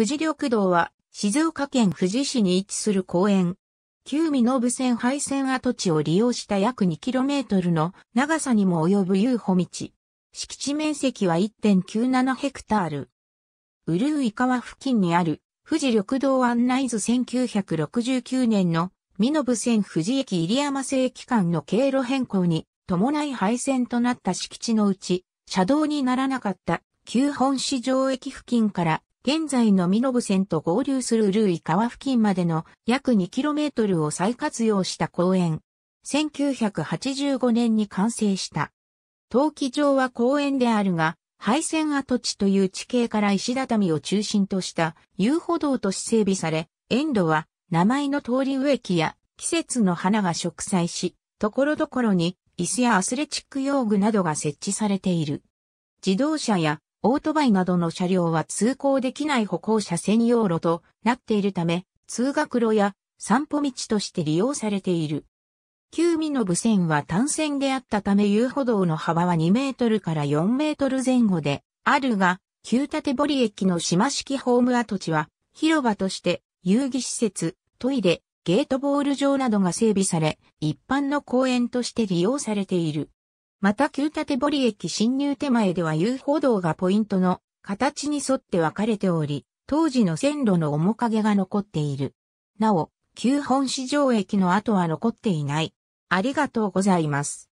富士緑道は静岡県富士市に位置する公園。旧濃延線廃線跡地を利用した約 2km の長さにも及ぶ遊歩道。敷地面積は1.97ヘクタール。ウルう。イ川付近にある富士緑道案内図1969年の濃延線富士駅入山正駅間の経路変更に伴い廃線となった敷地のうち、車道にならなかった旧本市場駅付近から現在の身延線と合流するルイ川付近までの約 2km を再活用した公園。1985年に完成した。陶器場は公園であるが、廃線跡地という地形から石畳を中心とした遊歩道として整備され、園路は名前の通り植木や季節の花が植栽し、ところどころに椅子やアスレチック用具などが設置されている。自動車やオートバイなどの車両は通行できない歩行者専用路となっているため、通学路や散歩道として利用されている。旧美部線は単線であったため遊歩道の幅は2メートルから4メートル前後であるが、旧立堀駅の島式ホーム跡地は広場として遊戯施設、トイレ、ゲートボール場などが整備され、一般の公園として利用されている。また旧立堀駅進入手前では遊歩道がポイントの形に沿って分かれており、当時の線路の面影が残っている。なお、旧本市場駅の跡は残っていない。ありがとうございます。